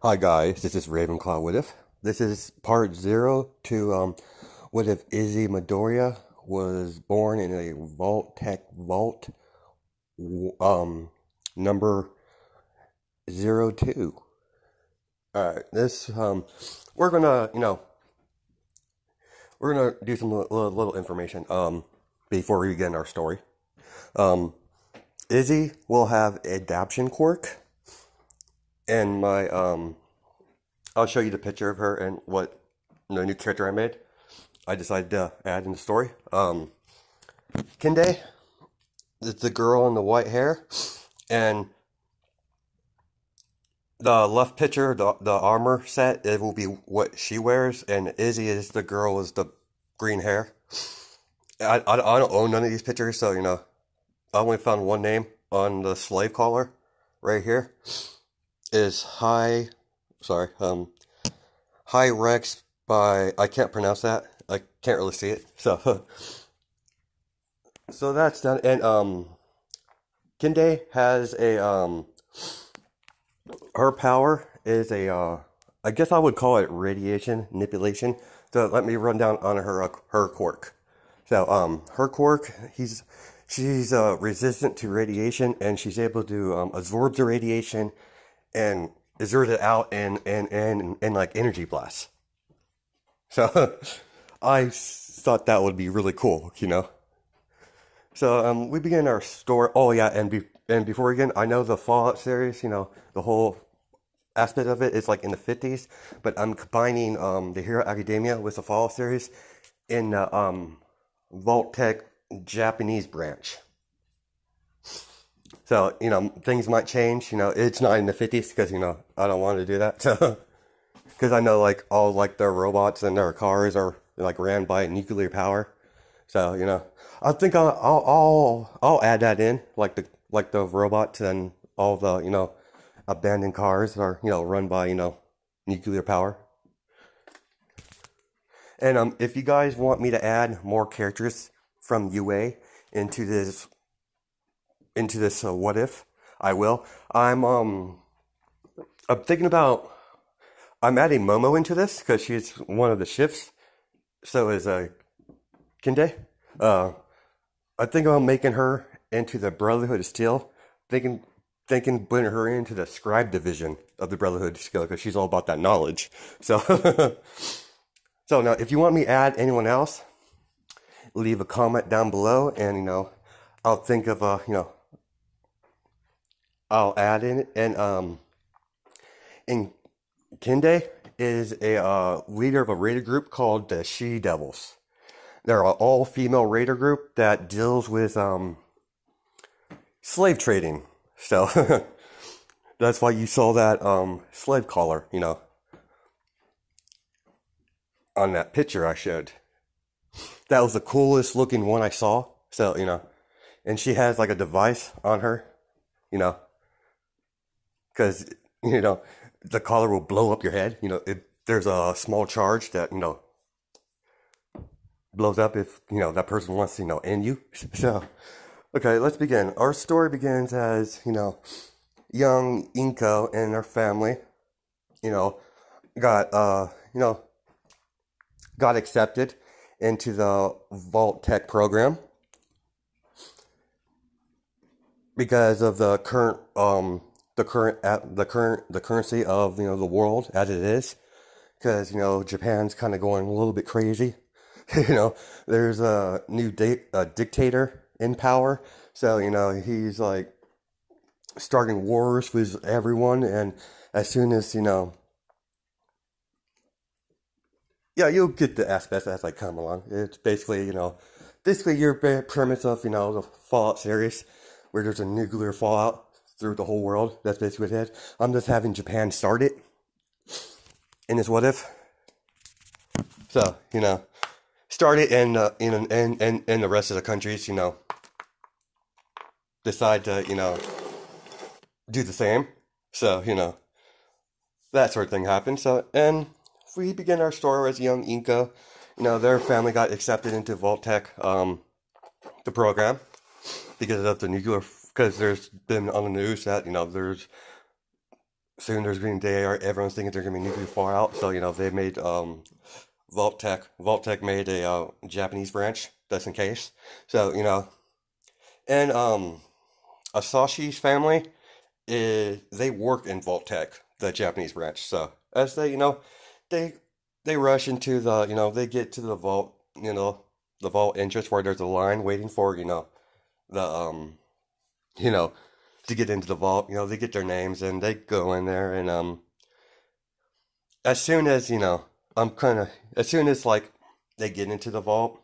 Hi guys, this is Ravenclaw What If. This is part zero to um, what if Izzy Midoriya was born in a Vault Tech Vault um, number zero two. All right, this um, we're gonna you know we're gonna do some little, little information um before we begin our story. Um, Izzy will have adaption quirk and my um, I'll show you the picture of her and what you know, new character I made. I decided to add in the story. Um, Kinde, the girl in the white hair, and the left picture, the the armor set, it will be what she wears, and Izzy is the girl with the green hair. I, I, I don't own none of these pictures, so you know, I only found one name on the slave collar, right here is High, sorry, um, High Rex by, I can't pronounce that. I can't really see it. So, so that's done. And, um, Kinde has a, um, her power is a, uh, I guess I would call it radiation manipulation. So let me run down on her, uh, her quirk. So, um, her quirk, he's, she's uh, resistant to radiation and she's able to um, absorb the radiation and exert it out and and and and like energy blasts. So I thought that would be really cool, you know. So um, we begin our story. Oh yeah, and be, and before again, I know the Fallout series, you know, the whole aspect of it is like in the fifties, but I'm combining um, the Hero Academia with the Fallout series in the um, Vault Tech Japanese branch. So, you know, things might change. You know, it's not in the 50s because, you know, I don't want to do that. So, because I know like all like their robots and their cars are like ran by nuclear power. So, you know, I think I'll, I'll, I'll, I'll add that in like the, like the robots and all the, you know, abandoned cars are, you know, run by, you know, nuclear power. And um, if you guys want me to add more characters from UA into this into this uh, what if I will. I'm um I'm thinking about I'm adding Momo into this because she's one of the shifts. So is uh Kinde. Uh, I think about making her into the Brotherhood of Steel. Thinking thinking putting her into the scribe division of the Brotherhood of Steel because she's all about that knowledge. So so now if you want me to add anyone else, leave a comment down below and you know I'll think of uh you know I'll add in and um and Kinde is a uh, leader of a raider group called the She Devils. They're an all female raider group that deals with um slave trading. So that's why you saw that um slave collar, you know, on that picture I showed. That was the coolest looking one I saw. So, you know, and she has like a device on her, you know, because you know the collar will blow up your head. You know, if there's a small charge that you know blows up if you know that person wants to you know end you. So, okay, let's begin. Our story begins as you know, young Inko and her family, you know, got uh you know got accepted into the Vault Tech program because of the current um the current the current the currency of you know the world as it is, because you know Japan's kind of going a little bit crazy. you know, there's a new da- a dictator in power, so you know he's like starting wars with everyone, and as soon as you know. Yeah, you'll get the as i come along. It's basically, you know, basically your premise of, you know, the Fallout series, where there's a nuclear fallout through the whole world. That's basically what it is. I'm just having Japan start it in this what if. So, you know, start it and, uh, in, and, and, and the rest of the countries, you know, decide to, you know, do the same. So, you know, that sort of thing happened. So, and we begin our story as young Inca. You know, their family got accepted into Tech, um, the program, because of the nuclear because there's been on the news that you know there's soon there's going to be day everyone's thinking they're going to be nuclear far out. So you know they made um, Vault Tech. Vault Tech made a uh, Japanese branch just in case. So you know, and um, Asashi's family is eh, they work in Vault Tech, the Japanese branch. So as they you know, they they rush into the you know they get to the vault you know the vault entrance where there's a line waiting for you know the um you know, to get into the vault. You know, they get their names and they go in there and um as soon as, you know, I'm kinda as soon as like they get into the vault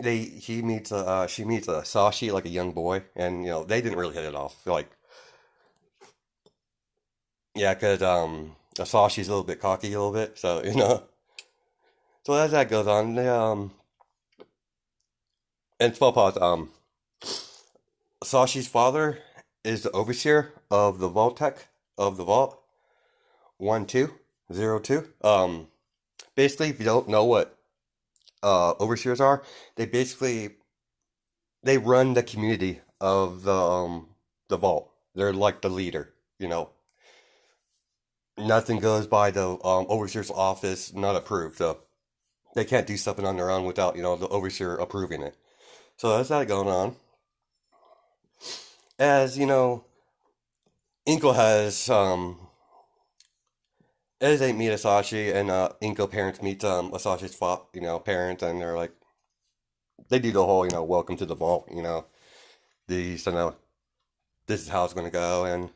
they he meets a uh, she meets a Sashi like a young boy and you know they didn't really hit it off like yeah because um Sashi's a little bit cocky a little bit so you know so as that goes on they um and Smallpaws um Sashi's father is the overseer of the vault tech of the Vault 1202. Um, basically, if you don't know what uh, overseers are, they basically they run the community of the um, the vault. They're like the leader, you know. Nothing goes by the um, overseer's office, not approved. So they can't do something on their own without you know the overseer approving it. So that's that going on as you know, Inko has um, as they meet Asashi and uh, Inko parents meet um Asashi's fa- you know parents and they're like, they do the whole you know welcome to the vault you know, these you know, this is how it's gonna go and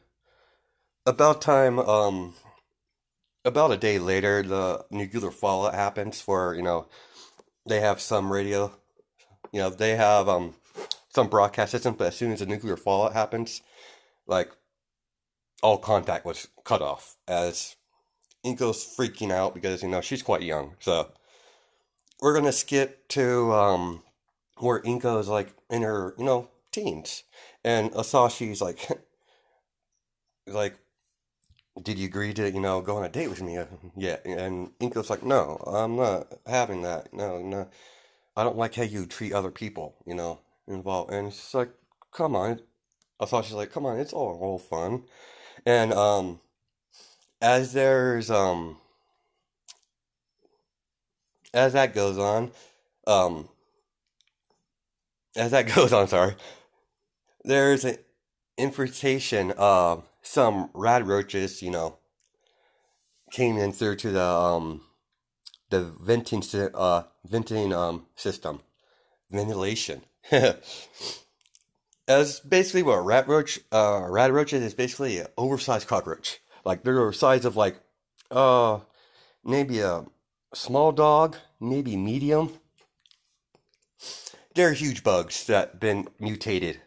about time um about a day later the nuclear fallout happens for you know they have some radio you know they have um some broadcast systems, but as soon as the nuclear fallout happens, like all contact was cut off as Inko's freaking out because you know she's quite young. So we're gonna skip to um where Inko's like in her, you know, teens. And Asashi's like like did you agree to, you know, go on a date with me yet? And Inko's like, No, I'm not having that. No, no. I don't like how you treat other people, you know involved. And she's like, come on. I thought she's like, come on, it's all, all fun. And um, as there's um, as that goes on, um, as that goes on, sorry, there's an infestation of some rad roaches, you know, came in through to the um, the venting uh venting um system, ventilation, that's basically what a rat roach, uh, rat roach is, is basically an oversized cockroach. Like they're the size of like, uh, maybe a small dog, maybe medium. They're huge bugs that been mutated.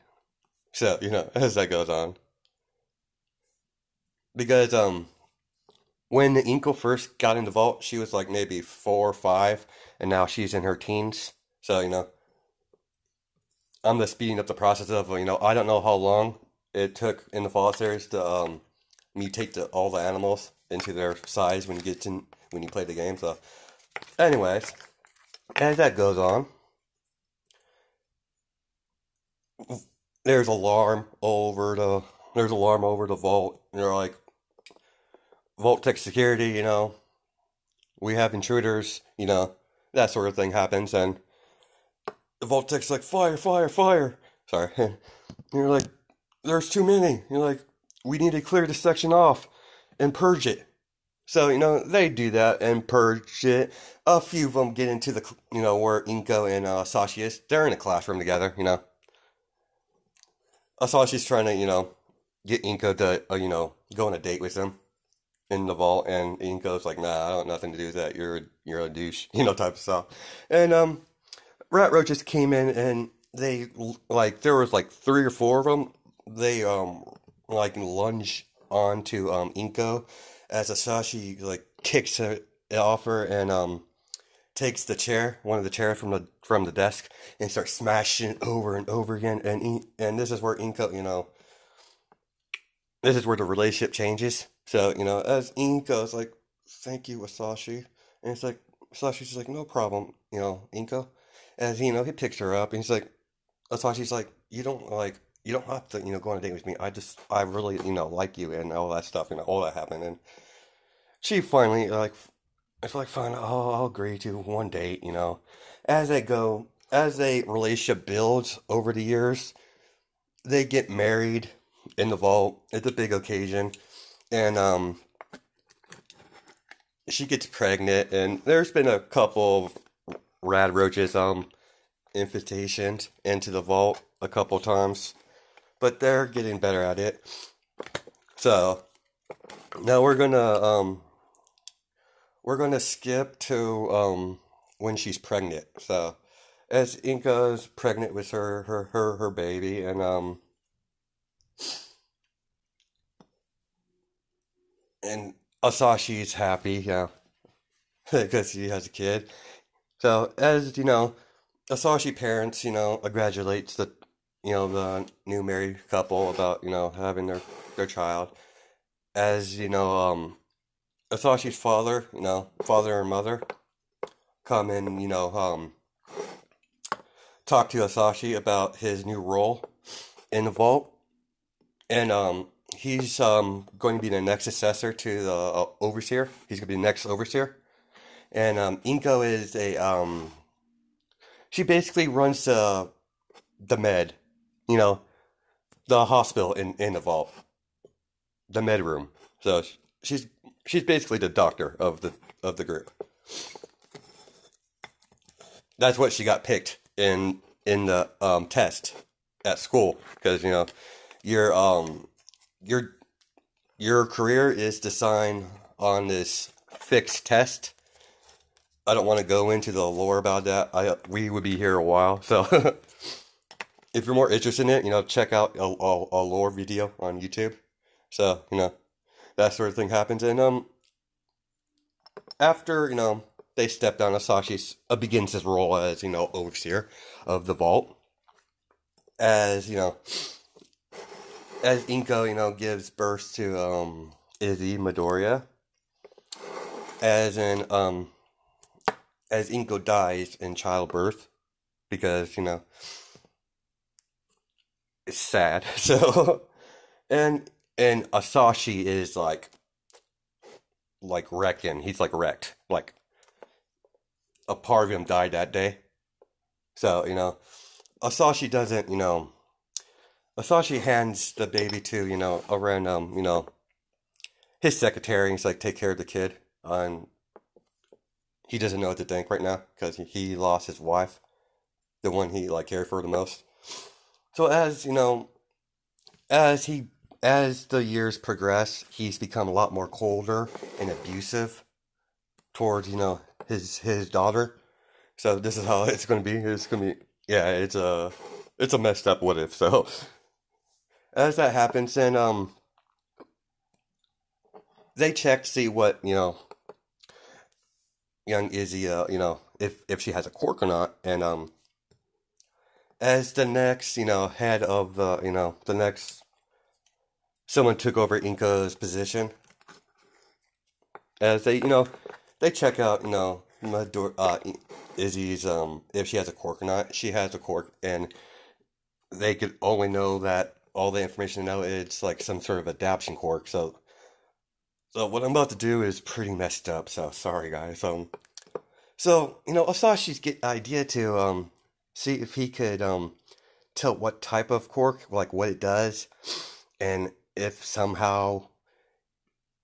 So, you know, as that goes on. Because, um, when the Inkle first got in the vault, she was like maybe four or five, and now she's in her teens. So, you know, I'm just speeding up the process of you know I don't know how long it took in the Fallout series to um, mutate the, all the animals into their size when you get to when you play the game. So, anyways, as that goes on, there's alarm over the there's alarm over the vault. you they're like, Vault Tech Security, you know, we have intruders, you know, that sort of thing happens, and the Voltec's like, fire, fire, fire. Sorry. And you're like, there's too many. You're like, we need to clear this section off and purge it. So, you know, they do that and purge it. A few of them get into the, you know, where Inko and uh, Sashi is. They're in a classroom together, you know. Asashi's trying to, you know, get Inko to, uh, you know, go on a date with him in the vault. And Inko's like, nah, I don't have nothing to do with that. You're, you're a douche, you know, type of stuff. And, um, rat roaches came in and they like there was like three or four of them. They um like lunge onto um Inko as Asashi like kicks it off her and um takes the chair, one of the chairs from the from the desk, and starts smashing it over and over again. And and this is where Inko, you know, this is where the relationship changes. So you know, as Inko's like, "Thank you, Asashi," and it's like Asashi's just like, "No problem," you know, Inko as you know, he picks her up and he's like, that's why she's like, you don't like, you don't have to, you know, go on a date with me. I just, I really, you know, like you and all that stuff, and all that happened. And she finally, like, it's like, fine, I'll, I'll agree to one date, you know. As they go, as a relationship builds over the years, they get married in the vault. It's a big occasion. And, um, she gets pregnant, and there's been a couple Rad Roach's um infestation into the vault a couple times, but they're getting better at it. So now we're gonna um we're gonna skip to um when she's pregnant. So as Inca's pregnant with her her her her baby and um and Asashi's happy, yeah, because she has a kid. So as you know, Asashi parents, you know, congratulates the you know the new married couple about you know having their their child. As you know, um, Asashi's father, you know, father and mother, come and you know um talk to Asashi about his new role in the vault, and um he's um going to be the next assessor to the uh, overseer. He's going to be the next overseer and um, Inko is a um, she basically runs the the med, you know, the hospital in in the vault, the med room. So she's she's basically the doctor of the of the group. That's what she got picked in in the um, test at school because you know your um your your career is designed on this fixed test I don't want to go into the lore about that. I we would be here a while, so if you're more interested in it, you know, check out a, a, a lore video on YouTube. So you know, that sort of thing happens, and um, after you know they step down, Asashi uh, begins his role as you know overseer of the vault, as you know, as Inko you know gives birth to um Izzy Midoriya, as in um as Inko dies in childbirth because, you know, it's sad. So, and, and Asashi is like, like wrecking. He's like wrecked. Like, a part of him died that day. So, you know, Asashi doesn't, you know, Asashi hands the baby to, you know, around, random. Um, you know, his secretary. He's like, take care of the kid. And he doesn't know what to think right now because he lost his wife, the one he like cared for the most. So as you know, as he as the years progress, he's become a lot more colder and abusive towards you know his his daughter. So this is how it's going to be. It's going to be yeah. It's a it's a messed up what if. So as that happens, and um, they check to see what you know young Izzy, uh, you know, if if she has a cork or not, and um, as the next, you know, head of the, you know, the next, someone took over Inca's position. As they, you know, they check out, you know, Mador- uh, Izzy's, um, if she has a cork or not. She has a cork, and they could only know that all the information they know it's like some sort of adaptation cork. So so what I'm about to do is pretty messed up, so sorry guys. Um so, you know, Asashi's get idea to um see if he could um tell what type of cork, like what it does, and if somehow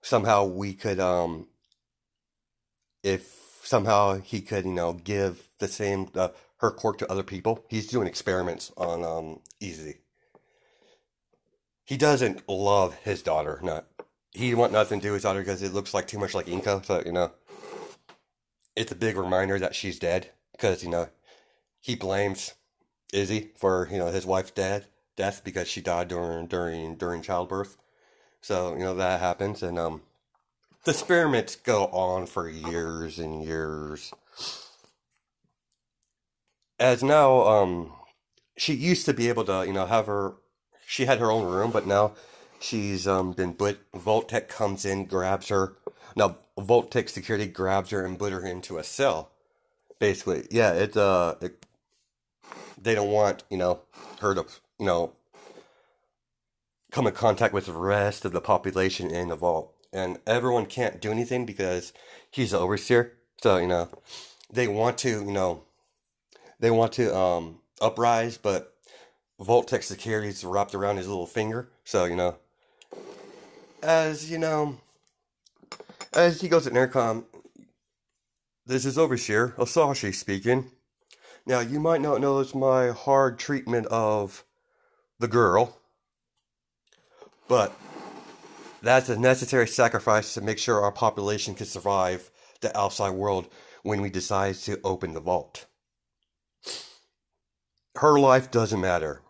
somehow we could um if somehow he could, you know, give the same uh, her cork to other people. He's doing experiments on um Easy. He doesn't love his daughter, not he want nothing to do with daughter because it looks like too much like Inca. So you know, it's a big reminder that she's dead because you know he blames Izzy for you know his wife's death death because she died during during during childbirth. So you know that happens, and um, the experiments go on for years and years. As now, um, she used to be able to you know have her, she had her own room, but now She's um been Vault Tech comes in, grabs her. Now Tech security grabs her and put her into a cell. Basically, yeah, it's uh, it, they don't want you know her to you know come in contact with the rest of the population in the vault, and everyone can't do anything because he's the overseer. So you know, they want to you know, they want to um uprise, but Tech security's wrapped around his little finger. So you know, as you know, as he goes at intercom, this is Overseer Osashi speaking. Now, you might not notice my hard treatment of the girl, but that's a necessary sacrifice to make sure our population can survive the outside world when we decide to open the vault. Her life doesn't matter.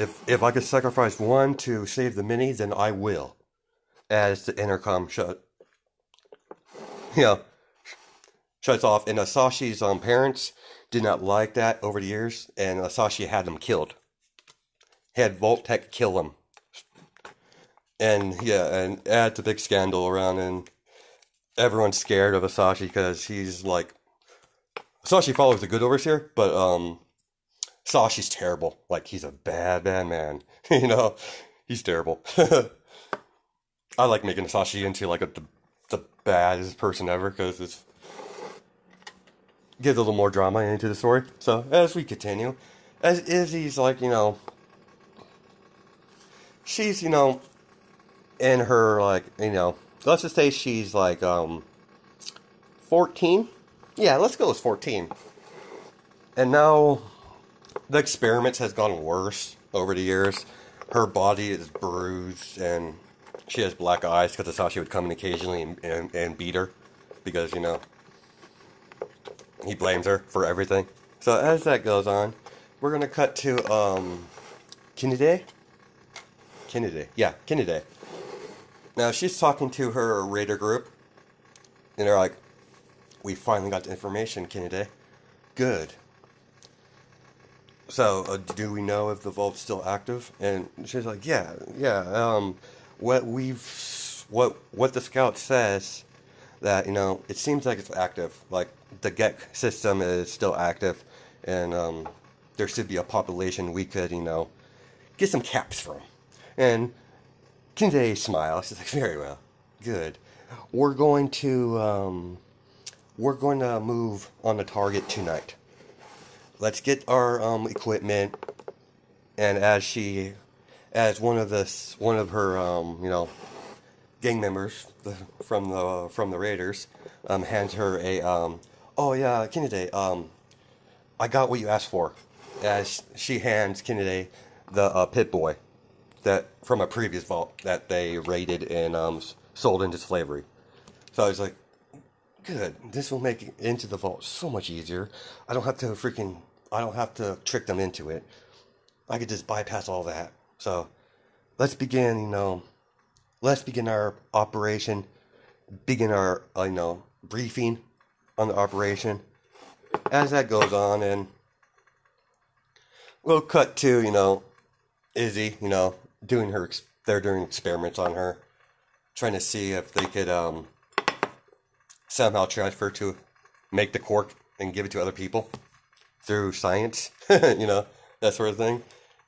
If if I could sacrifice one to save the many, then I will. As the intercom shut, yeah, shuts off, and Asashi's um, parents did not like that over the years, and Asashi had them killed. Had Volt Tech kill them. And yeah, and that's a big scandal around, and everyone's scared of Asashi because he's like Asashi follows the good overseer, but um, Sashi's terrible. Like he's a bad bad man. you know, he's terrible. I like making Sashi into like a, the the baddest person ever because it's gives a little more drama into the story. So as we continue, as Izzy's like you know, she's you know, in her like you know, let's just say she's like um, fourteen. Yeah, let's go with fourteen. And now the experiments has gone worse over the years. Her body is bruised and she has black eyes because that's how she would come in occasionally and, and, and beat her because, you know, he blames her for everything. So as that goes on, we're going to cut to um, Kennedy. Kennedy. Yeah, Kennedy. Now she's talking to her raider group, and they're like, "We finally got the information, Kennedy. Good so uh, do we know if the vault's still active? And she's like, yeah, yeah. Um, what we've, what what the scout says, that you know, it seems like it's active. Like the GEC system is still active, and um, there should be a population we could, you know, get some caps from. And Kinsey smiles. She's like, very well, good. We're going to, um, we're going to move on the target tonight let's get our um, equipment. And as she, as one of the one of her, um, you know, gang members from the from the Raiders, um, hands her a, um, oh yeah, Kennedy, um, I got what you asked for. As she hands Kennedy the uh, pit boy that from a previous vault that they raided and um, sold into slavery. So I was like, good. This will make it into the vault so much easier. I don't have to freaking I don't have to trick them into it. I could just bypass all that. So let's begin, you know, let's begin our operation, begin our, uh, you know, briefing on the operation. As that goes on, and we'll cut to, you know, Izzy, you know, doing her, they're doing experiments on her, trying to see if they could, um, somehow transfer to make the cork and give it to other people through science, you know, that sort of thing.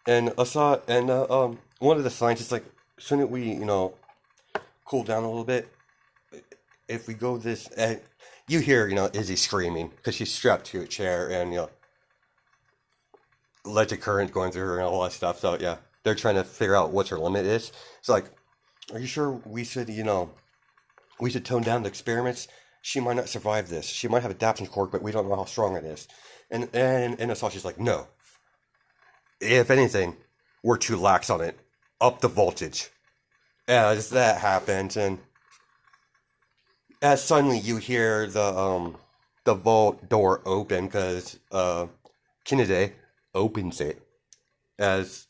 And I saw, and uh, um, one of the scientists like, shouldn't we, you know, cool down a little bit? If we go this, and eh, you hear, you know, Izzy screaming because she's strapped to a chair and you know, electric current going through her and all that stuff. So yeah, they're trying to figure out what her limit is. It's like, are you sure we should, you know, we should tone down the experiments? she might not survive this. She might have a adaption cork, but we don't know how strong it is. And and and Asashi's she's like, no. If anything, we're too lax on it. Up the voltage. As that happens, and as suddenly you hear the um the vault door open because uh Kinade opens it. As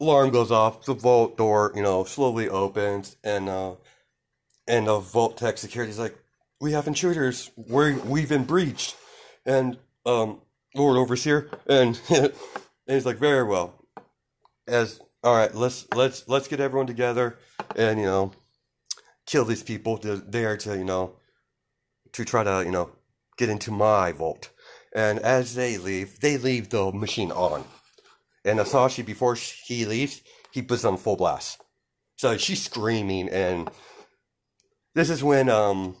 alarm goes off, the vault door, you know, slowly opens and uh and the vault tech security's like, we have intruders. we we've been breached. And um, Lord Overseer, and, and he's like, very well. As all right, let's let's let's get everyone together, and you know, kill these people. They are to you know, to try to you know, get into my vault. And as they leave, they leave the machine on. And Asashi, before he leaves, he puts on full blast. So she's screaming, and this is when um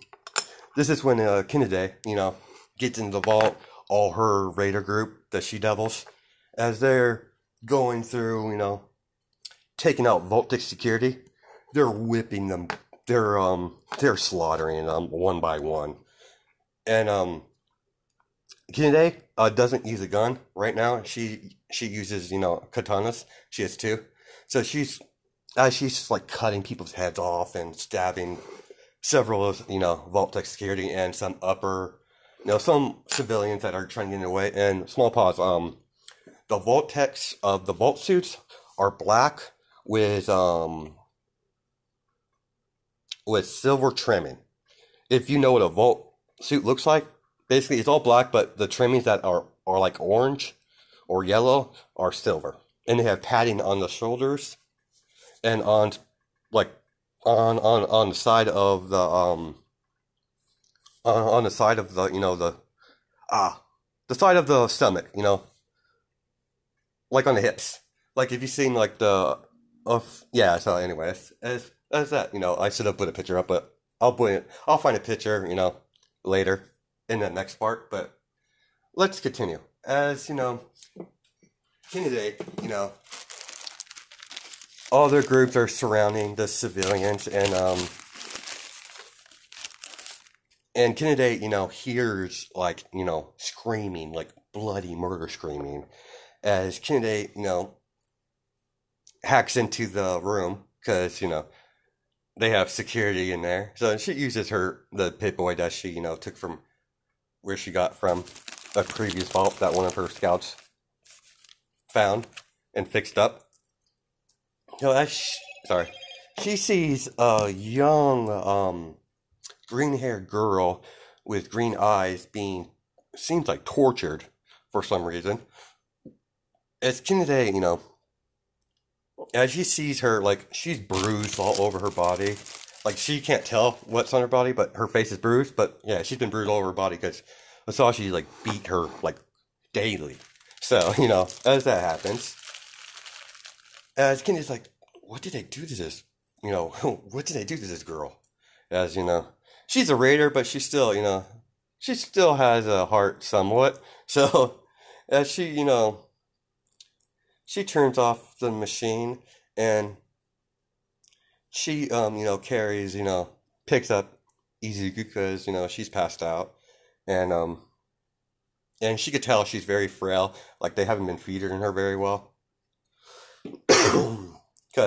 this is when uh, Kennedy, you know, gets into the vault. All her raider group, the She Devils, as they're going through, you know, taking out Vaultic security, they're whipping them. They're um, they're slaughtering them one by one, and um, Kennedy uh, doesn't use a gun right now. She she uses you know katanas. She has two, so she's uh, she's just like cutting people's heads off and stabbing several of you know Vault Tech security and some upper, you know, some civilians that are trying to get in the way. And small pause. Um, the Vault Techs of the Vault suits are black with um with silver trimming. If you know what a Vault suit looks like, basically it's all black, but the trimmings that are are like orange or yellow are silver, and they have padding on the shoulders and on like on on on the side of the um on, on the side of the you know the ah the side of the stomach you know like on the hips like if you've seen like the of yeah so anyway as as that you know i should have put a picture up but i'll put it i'll find a picture you know later in the next part but let's continue as you know in today you know other groups are surrounding the civilians and um and Kennedy, you know, hears like, you know, screaming, like bloody murder screaming as Kennedy, you know, hacks into the room because, you know, they have security in there. So she uses her, the pit boy that she, you know, took from where she got from a previous vault that one of her scouts found and fixed up. No, that's sorry. She sees a young, um, green-haired girl with green eyes being seems like tortured for some reason. As Kinade, you know. As she sees her, like she's bruised all over her body. Like she can't tell what's on her body, but her face is bruised. But yeah, she's been bruised all over her body because I saw she like beat her like daily. So you know, as that happens, as Kenny's like, what did I do to this? You know, what did I do to this girl? As you know, she's a Raider, but she still, you know, she still has a heart somewhat. So, as she, you know, she turns off the machine and she, um, you know, carries, you know, picks up Izuku because you know she's passed out, and um, and she could tell she's very frail. Like they haven't been feeding her very well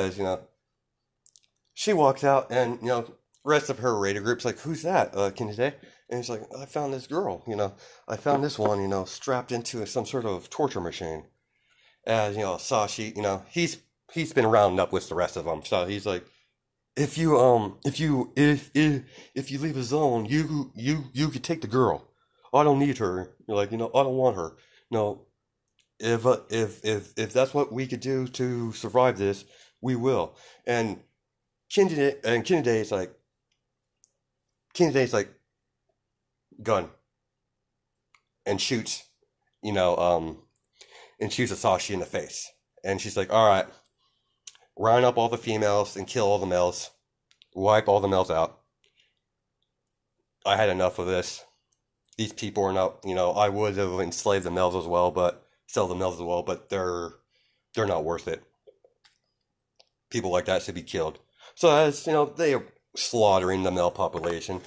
because you know she walks out and you know rest of her raider group's like who's that uh can say? and he's like i found this girl you know i found this one you know strapped into some sort of torture machine as you know sashi you know he's he's been rounding up with the rest of them so he's like if you um if you if if if you leave a zone you you you could take the girl i don't need her you're like you know i don't want her no if uh, if if if that's what we could do to survive this we will. And Kennedy and Kennedy is like is like gun and shoots, you know, um and shoots Asashi in the face. And she's like, Alright, round up all the females and kill all the males. Wipe all the males out. I had enough of this. These people are not, you know, I would have enslaved the males as well, but sell the males as well, but they're they're not worth it people like that should be killed. So as you know, they are slaughtering the male population.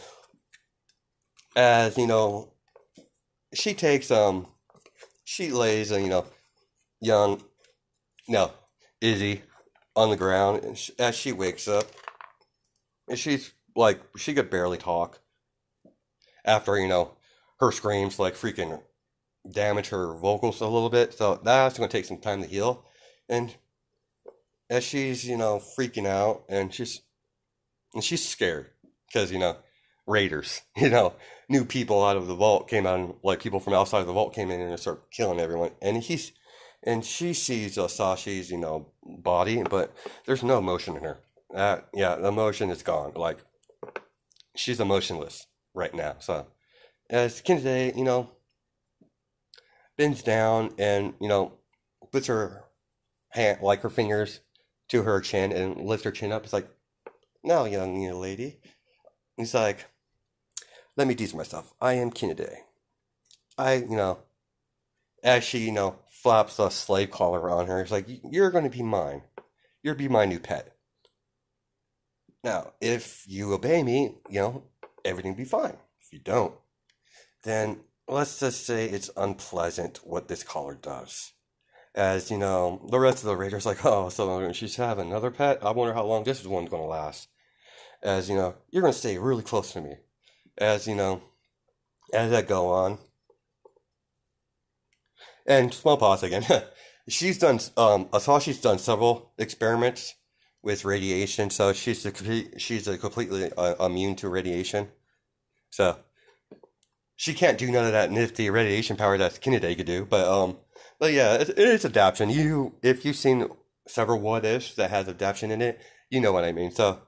As you know, she takes um, she lays you know, young, no, Izzy, on the ground, and she, as she wakes up, and she's like she could barely talk. After you know, her screams like freaking damage her vocals a little bit, so that's gonna take some time to heal, and as she's you know freaking out and she's and she's scared because you know raiders you know new people out of the vault came out and like people from outside of the vault came in and started killing everyone and he's and she sees uh, Sashi's you know body but there's no emotion in her that yeah the emotion is gone like she's emotionless right now so as Kinde you know bends down and you know puts her hand like her fingers to her chin and lifts her chin up. He's like, Now, young lady. He's like, Let me tease myself. I am Kinade. I, you know, as she, you know, flaps a slave collar on her, he's like, You're going to be mine. You'll be my new pet. Now, if you obey me, you know, everything will be fine. If you don't, then let's just say it's unpleasant what this collar does as you know the rest of the raiders like oh so she's having another pet i wonder how long this one's going to last as you know you're going to stay really close to me as you know as that go on and small pause again she's done um she's done several experiments with radiation so she's a, she's a completely uh, immune to radiation so she can't do none of that nifty radiation power that Kennedy could do. But um, but yeah, it, it is adaptation. You if you've seen several what ifs that has adaptation in it, you know what I mean. So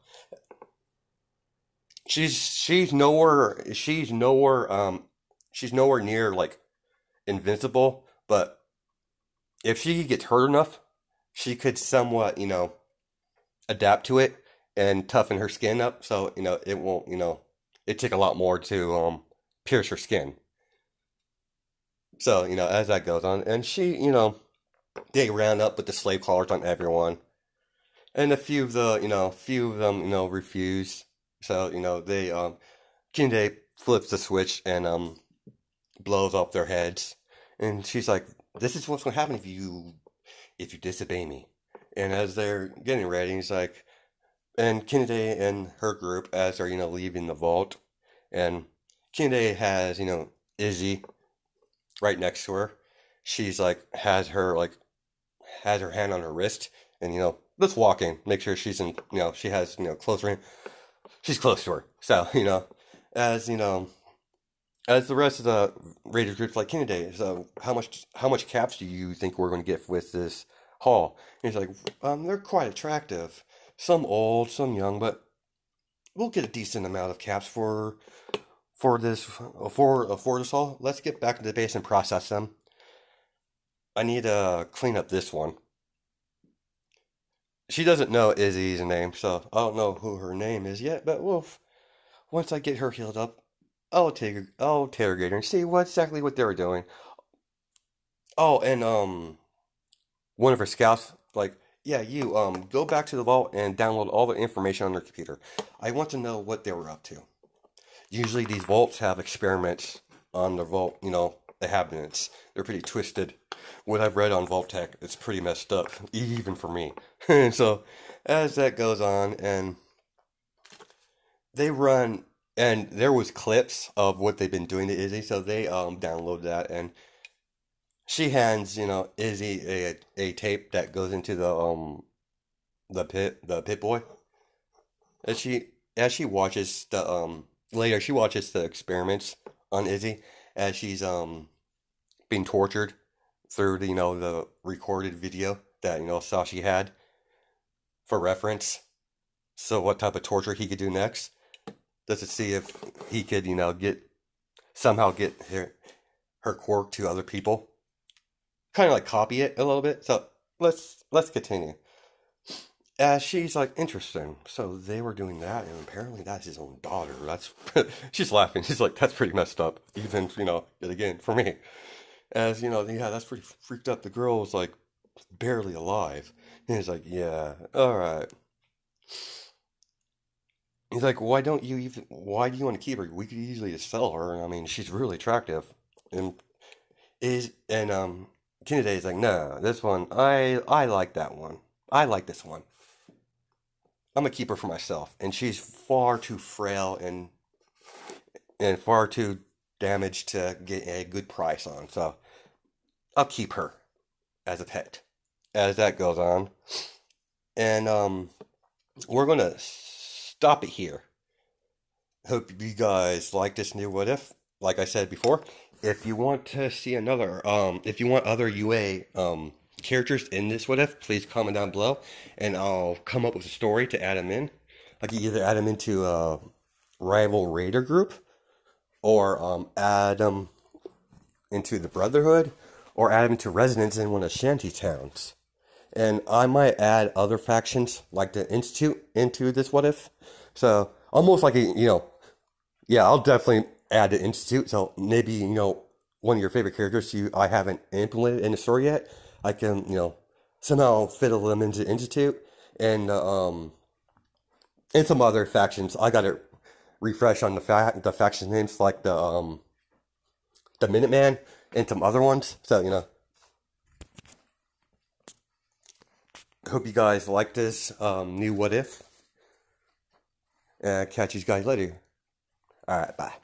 she's she's nowhere she's nowhere um she's nowhere near like invincible, but if she gets hurt enough, she could somewhat you know adapt to it and toughen her skin up. So you know it won't you know it take a lot more to um pierce her skin. So, you know, as that goes on, and she, you know, they round up with the slave collars on everyone. And a few of the, you know, few of them, you know, refuse. So, you know, they, um, Kinde flips the switch and, um, blows off their heads. And she's like, this is what's going to happen if you, if you disobey me. And as they're getting ready, he's like, and Kinde and her group, as they're, you know, leaving the vault, and Kinde has, you know, Izzy right next to her. She's like has her like has her hand on her wrist and you know, let's walk in, make sure she's in you know, she has, you know, close range she's close to her. So, you know, as you know as the rest of the Raiders group's like Kennedy, so how much how much caps do you think we're gonna get with this haul? And he's like, um, they're quite attractive. Some old, some young, but we'll get a decent amount of caps for for this uh, for uh, for this all. Let's get back to the base and process them. I need to clean up this one. She doesn't know Izzy's name, so I don't know who her name is yet. But Wolf, once I get her healed up, I'll take her, I'll interrogate her and see what exactly what they're doing. Oh, and um, one of her scouts like, yeah, you um, go back to the vault and download all the information on their computer. I want to know what they were up to usually these vaults have experiments on the vault, you know, inhabitants. They're pretty twisted. What I've read on Vault Tech, it's pretty messed up, even for me. so, as that goes on, and they run, and there was clips of what they've been doing to Izzy, so they um download that, and she hands you know Izzy a a tape that goes into the um the pit the pit boy, and she as she watches the um later she watches the experiments on Izzy as she's um being tortured through the, you know the recorded video that you know Sashi had for reference. So what type of torture he could do next? Just to see if he could you know get somehow get her her quirk to other people, kind of like copy it a little bit. So let's let's continue uh, she's like, interesting. So they were doing that, and apparently that's his own daughter. That's she's laughing. She's like, that's pretty messed up. Even you know, again for me, as you know, yeah, that's pretty freaked up. The girl was like barely alive, and he's like, yeah, all right. He's like, why don't you even? Why do you want to keep her? We could easily just sell her. I mean, she's really attractive, and is and um, Kennedy's is like, no, this one, I I like that one. I like this one. I'm a keeper for myself, and she's far too frail and and far too damaged to get a good price on. So I'll keep her as a pet as that goes on, and um, we're gonna stop it here. Hope you guys like this new what if. Like I said before, if you want to see another, um, if you want other UA, um characters in this what if, please comment down below, and I'll come up with a story to add them in. I could either add them into a rival raider group, or um, add them into the Brotherhood, or add them to residence in one of shanty towns. And I might add other factions like the Institute into this what if. So almost like a you know, yeah, I'll definitely add the Institute. So maybe you know one of your favorite characters you I haven't implemented in the story yet I can, you know, somehow fiddle them into Institute and uh, um and some other factions. I got to refresh on the fa- the faction names like the um the Minuteman and some other ones. So you know, hope you guys like this um, new what if. And I'll catch you guys later. All right, bye.